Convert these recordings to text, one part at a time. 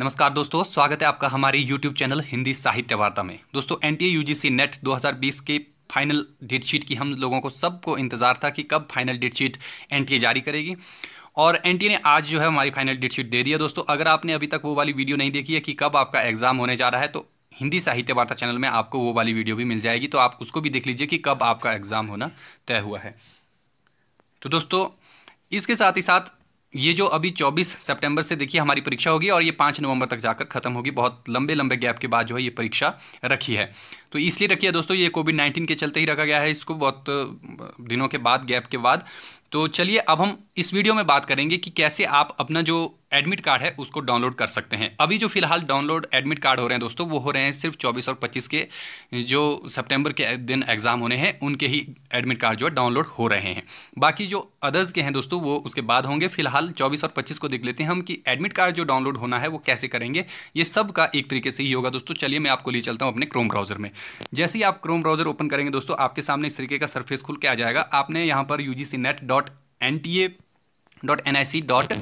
नमस्कार दोस्तों स्वागत है आपका हमारे YouTube चैनल हिंदी साहित्य वार्ता में दोस्तों एन टी नेट बीस के फाइनल डेट शीट की हम लोगों को सबको इंतज़ार था कि कब फाइनल डेट शीट एन जारी करेगी और एन ने आज जो है हमारी फाइनल डेट शीट दे दी है दोस्तों अगर आपने अभी तक वो वाली वीडियो नहीं देखी है कि कब आपका एग्ज़ाम होने जा रहा है तो हिंदी साहित्य वार्ता चैनल में आपको वो वाली वीडियो भी मिल जाएगी तो आप उसको भी देख लीजिए कि कब आपका एग्ज़ाम होना तय हुआ है तो दोस्तों इसके साथ ही साथ ये जो अभी 24 सितंबर से देखिए हमारी परीक्षा होगी और ये 5 नवंबर तक जाकर खत्म होगी बहुत लंबे लंबे गैप के बाद जो है ये परीक्षा रखी है तो इसलिए रखी है दोस्तों ये कोविड 19 के चलते ही रखा गया है इसको बहुत दिनों के बाद गैप के बाद तो चलिए अब हम इस वीडियो में बात करेंगे कि कैसे आप अपना जो एडमिट कार्ड है उसको डाउनलोड कर सकते हैं अभी जो फिलहाल डाउनलोड एडमिट कार्ड हो रहे हैं दोस्तों वो हो रहे हैं सिर्फ 24 और 25 के जो सितंबर के दिन एग्ज़ाम होने हैं उनके ही एडमिट कार्ड जो है डाउनलोड हो रहे हैं बाकी जो अदर्स के हैं दोस्तों वो उसके बाद होंगे फिलहाल चौबीस और पच्चीस को देख लेते हैं हम कि एडमिट कार्ड जो डाउनलोड होना है वो कैसे करेंगे ये सब का एक तरीके से ही होगा दोस्तों चलिए मैं आपको ले चलता हूँ अपने क्रोम ब्राउजर में जैसे ही आप क्रोम ब्राउजर ओपन करेंगे दोस्तों आपके सामने इस तरीके का सरफेस खुल के आ जाएगा आपने यहाँ पर U G C NET dot N T A dot N I C dot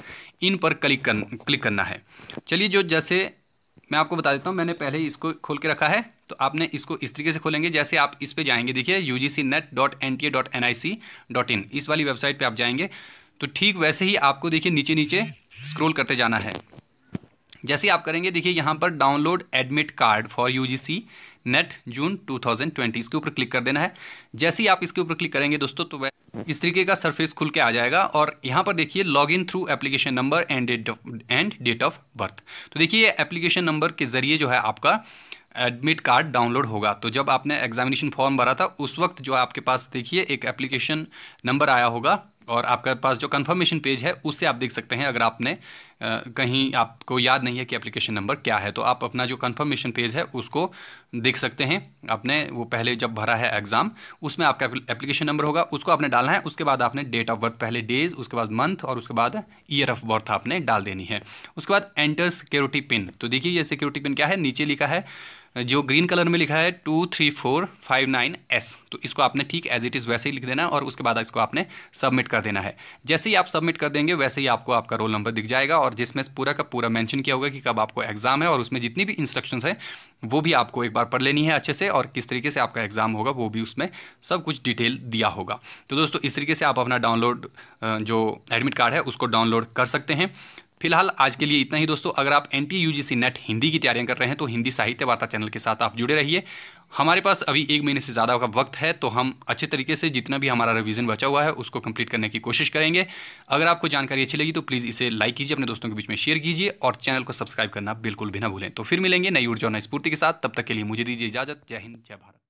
in पर क्लिक कर क्लिक करना है चलिए जो जैसे मैं आपको बता देता हूँ मैंने पहले इसको खोल के रखा है तो आपने इसको इस तरीके से खोलेंगे जैसे आप इस पर जाएंगे देखिए U G C NET dot N T A dot N I C dot in इस वाली वेबसाइट पर आप जाएंगे तो ठीक वैसे ही आपको देखिए नीचे नीचे स्क्रोल करते जाना है जैसे आप करेंगे देखिए यहाँ पर download admit card for UGC NET June 2020 इसके ऊपर क्लिक कर देना है जैसे ही आप इसके ऊपर क्लिक करेंगे दोस्तों तो वह इस तरीके का सरफेस खुल के आ जाएगा और यहाँ पर देखिए log in through application number and date of and date of birth तो देखिए एप्लीकेशन नंबर के जरिए जो है आपका एडमिट कार्ड डाउनलोड होगा तो जब आपने एग्जामिनेशन फॉर्म भरा था उस वक्त जो आपके पास देखिए एक एप्लीकेशन नंबर आया होगा और आपके पास जो कन्फर्मेशन पेज है उससे आप देख सकते हैं अगर आपने कहीं आपको याद नहीं है कि एप्लीकेशन नंबर क्या है तो आप अपना जो कन्फर्मेशन पेज है उसको देख सकते हैं आपने वो पहले जब भरा है एग्ज़ाम उसमें आपका एप्लीकेशन नंबर होगा उसको आपने डालना है उसके बाद आपने डेट ऑफ बर्थ पहले डेज उसके बाद मंथ और उसके बाद ईयर ऑफ बर्थ आपने डाल देनी है उसके बाद एंटर सिक्योरिटी पिन तो देखिए ये सिक्योरिटी पिन क्या है नीचे लिखा है जो ग्रीन कलर में लिखा है two three four five nine S तो इसको आपने ठीक एज इट इज़ वैसे ही लिख देना है और उसके बाद इसको आपने सबमिट कर देना है जैसे ही आप सबमिट कर देंगे वैसे ही आपको आपका रोल नंबर दिख जाएगा और जिसमें पूरा का पूरा मैंशन किया होगा कि कब आपको एग्ज़ाम है और उसमें जितनी भी इंस्ट्रक्शन है वो भी आपको एक बार पढ़ लेनी है अच्छे से और किस तरीके से आपका एग्ज़ाम होगा वो भी उसमें सब कुछ डिटेल दिया होगा तो दोस्तों इस तरीके से आप अपना डाउनलोड जो एडमिट कार्ड है उसको डाउनलोड कर सकते हैं फिलहाल आज के लिए इतना ही दोस्तों अगर आप N T U G C NET Hindi की तैयारियां कर रहे हैं तो हिंदी साहित्य वार्ता चैनल के साथ आप जुड़े रहिए हमारे पास अभी एक महीने से ज़्यादा का वक्त है तो हम अच्छे तरीके से जितना भी हमारा रिवीजन बचा हुआ है उसको कंप्लीट करने की कोशिश करेंगे अगर आपको जानकारी अच्छी लगी तो प्लीज़ इसे लाइक कीजिए अपने दोस्तों के बीच में शेयर कीजिए और चैनल को सब्सक्राइब करना बिल्कुल भी ना भूलें तो फिर मिलेंगे नई ऊर्जा और नई स्फूर्ति के साथ तब तक के लिए मुझे दीजिए इजाज़त जय हिंद जय भारत